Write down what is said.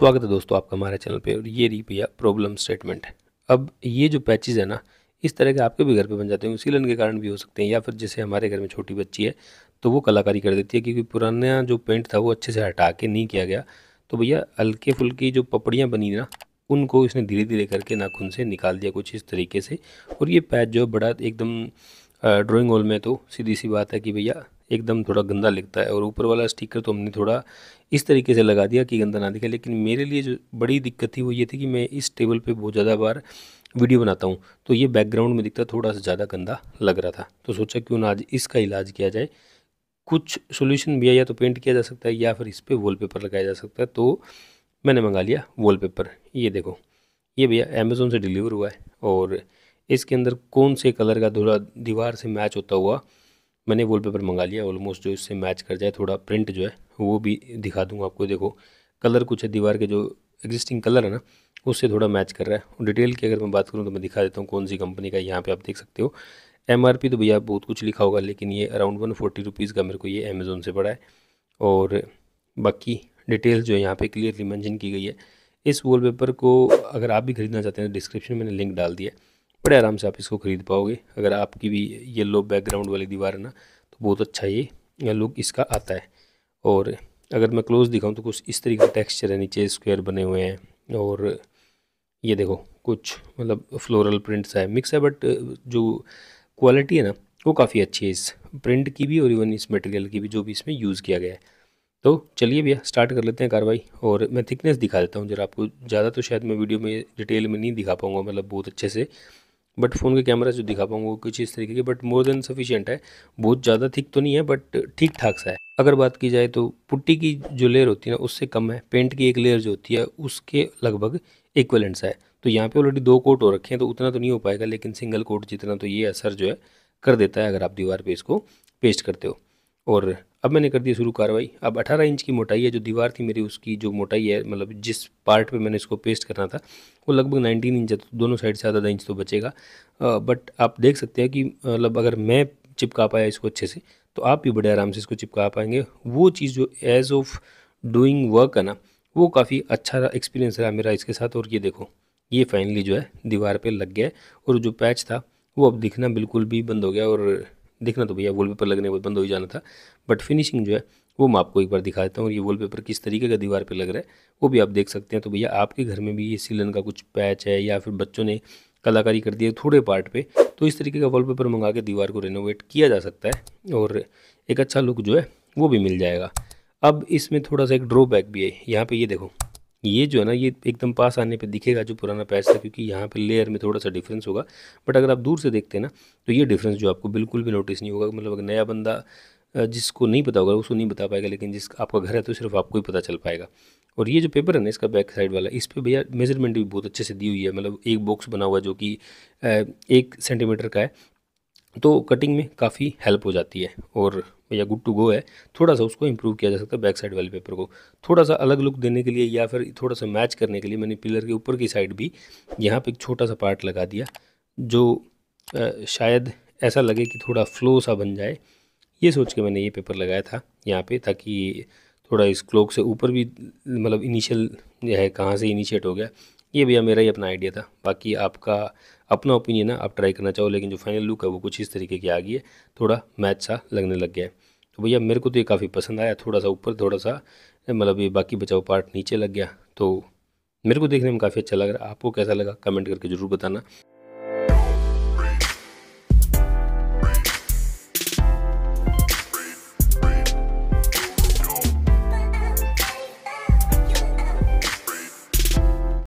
स्वागत है दोस्तों आपका हमारे चैनल पे और ये रही भैया प्रॉब्लम स्टेटमेंट है अब ये जो पैचेज है ना इस तरह के आपके भी घर पे बन जाते हैं सीलन के कारण भी हो सकते हैं या फिर जैसे हमारे घर में छोटी बच्ची है तो वो कलाकारी कर देती है क्योंकि पुराना जो पेंट था वो अच्छे से हटा के नहीं किया गया तो भैया हल्के फुल्की जो पपड़ियाँ बनी ना उनको इसने धीरे धीरे करके नाखून से निकाल दिया कुछ इस तरीके से और ये पैच जो बड़ा एकदम ड्राॅइंग हॉल में तो सीधी सी बात है कि भैया एकदम थोड़ा गंदा लिखता है और ऊपर वाला स्टिकर तो हमने थोड़ा इस तरीके से लगा दिया कि गंदा ना दिखे लेकिन मेरे लिए जो बड़ी दिक्कत थी वो ये थी कि मैं इस टेबल पे बहुत ज़्यादा बार वीडियो बनाता हूँ तो ये बैकग्राउंड में दिखता थोड़ा सा ज़्यादा गंदा लग रहा था तो सोचा क्यों ना आज इसका इलाज किया जाए कुछ सोल्यूशन भी है या तो पेंट किया जा सकता है या फिर इस पर पेपर लगाया जा सकता है तो मैंने मंगा लिया पेपर ये देखो ये भैया अमेज़ोन से डिलीवर हुआ है और इसके अंदर कौन से कलर का थोड़ा दीवार से मैच होता हुआ मैंने वॉलपेपर मंगा लिया ऑलमोस्ट जो इससे मैच कर जाए थोड़ा प्रिंट जो है वो भी दिखा दूँगा आपको देखो कलर कुछ है दीवार के जो एग्जिस्टिंग कलर है ना उससे थोड़ा मैच कर रहा है और डिटेल की अगर मैं बात करूँ तो मैं दिखा देता हूँ कौन सी कंपनी का यहाँ पर आप देख सकते हो एम तो भैया बहुत कुछ लिखा होगा लेकिन ये अराउंड वन फोर्टी रुपीज़ का मेरे को ये अमेज़ोन से पड़ा है और बाकी डिटेल्स जो है यहाँ पर क्लियरली मैंशन की गई है इस वॉलपेपर को अगर आप भी खरीदना चाहते हैं तो डिस्क्रिप्शन में मैंने लिंक डाल दिया है बड़े आराम से आप इसको ख़रीद पाओगे अगर आपकी भी येलो बैकग्राउंड वाली दीवार है ना तो बहुत अच्छा ये लुक इसका आता है और अगर मैं क्लोज दिखाऊं तो कुछ इस तरीके का टेक्सचर है नीचे स्क्वायर बने हुए हैं और ये देखो कुछ मतलब फ्लोरल प्रिंट्स है मिक्स है बट जो क्वालिटी है ना वो काफ़ी अच्छी है इस प्रिंट की भी और इवन इस मटेरियल की भी जो भी इसमें यूज़ किया गया है तो चलिए भैया स्टार्ट कर लेते हैं कार्रवाई और मैं थिकनेस दिखा देता हूँ जरा आपको ज़्यादा तो शायद मैं वीडियो में डिटेल में नहीं दिखा पाऊँगा मतलब बहुत अच्छे से बट फ़ोन के कैमरा जो दिखा पाऊंगा वो कुछ इस तरीके के बट मोर देन सफिशियंट है बहुत ज़्यादा थिक तो नहीं है बट ठीक ठाक सा है अगर बात की जाए तो पुट्टी की जो लेयर होती है ना उससे कम है पेंट की एक लेयर जो होती है उसके लगभग इक्वलेंट सा है तो यहाँ पे ऑलरेडी दो कोट हो रखे हैं तो उतना तो नहीं हो पाएगा लेकिन सिंगल कोट जितना तो ये असर जो है कर देता है अगर आप दीवार पर इसको पेस्ट करते हो और अब मैंने कर दी शुरू कार्रवाई अब 18 इंच की मोटाई है जो दीवार थी मेरी उसकी जो मोटाई है मतलब जिस पार्ट पे मैंने इसको पेस्ट करना था वो लगभग 19 इंच है तो दोनों साइड से आधा इंच तो बचेगा बट आप देख सकते हैं कि मतलब अगर मैं चिपका पाया इसको अच्छे से तो आप भी बड़े आराम से इसको चिपका पाएंगे वो चीज़ जो एज ऑफ डूइंग वर्क है ना वो काफ़ी अच्छा एक्सपीरियंस रहा मेरा इसके साथ और ये देखो ये फाइनली जो है दीवार पर लग गया और जो पैच था वो अब दिखना बिल्कुल भी बंद हो गया और देखना तो भैया वॉलपेपर लगने के बंद हो ही जाना था बट फिनिशिंग जो है वो मैं आपको एक बार दिखा देता हूँ ये वॉलपेपर किस तरीके का दीवार पे लग रहा है वो भी आप देख सकते हैं तो भैया आपके घर में भी ये सीलन का कुछ पैच है या फिर बच्चों ने कलाकारी कर दी है थोड़े पार्ट पे तो इस तरीके का वॉलपेपर मंगा के दीवार को रेनोवेट किया जा सकता है और एक अच्छा लुक जो है वो भी मिल जाएगा अब इसमें थोड़ा सा एक ड्रॉबैक भी है यहाँ पर ये देखो ये जो है ना ये एकदम पास आने पे दिखेगा जो पुराना पैच था क्योंकि यहाँ पे लेयर में थोड़ा सा डिफरेंस होगा बट अगर आप दूर से देखते हैं ना तो ये डिफरेंस जो आपको बिल्कुल भी नोटिस नहीं होगा मतलब अगर नया बंदा जिसको नहीं पता होगा उसको नहीं बता पाएगा लेकिन जिस आपका घर है तो सिर्फ आपको ही पता चल पाएगा और ये जो पेपर है ना इसका बैक साइड वाला इस पर भैया मेजरमेंट भी बहुत अच्छे से दी हुई है मतलब एक बॉक्स बना हुआ जो कि एक सेंटीमीटर का है तो कटिंग में काफ़ी हेल्प हो जाती है और या गुड टू गो है थोड़ा सा उसको इम्प्रूव किया जा सकता है बैक साइड वाले पेपर को थोड़ा सा अलग लुक देने के लिए या फिर थोड़ा सा मैच करने के लिए मैंने पिलर के ऊपर की साइड भी यहाँ पर एक छोटा सा पार्ट लगा दिया जो शायद ऐसा लगे कि थोड़ा फ्लो सा बन जाए ये सोच के मैंने ये पेपर लगाया था यहाँ पे ताकि थोड़ा इस क्लोक से ऊपर भी मतलब इनिशियल जो है कहाँ से इनिशिएट हो गया ये भैया मेरा ही अपना आइडिया था बाकी आपका अपना ओपिनियन है आप ट्राई करना चाहो लेकिन जो फाइनल लुक है वो कुछ इस तरीके की आ गई है थोड़ा मैच सा लगने लग गया है तो भैया मेरे को तो ये काफ़ी पसंद आया थोड़ा सा ऊपर थोड़ा सा मतलब ये बाकी बचाव पार्ट नीचे लग गया तो मेरे को देखने में काफ़ी अच्छा लग रहा है आपको कैसा लगा कमेंट करके ज़रूर बताना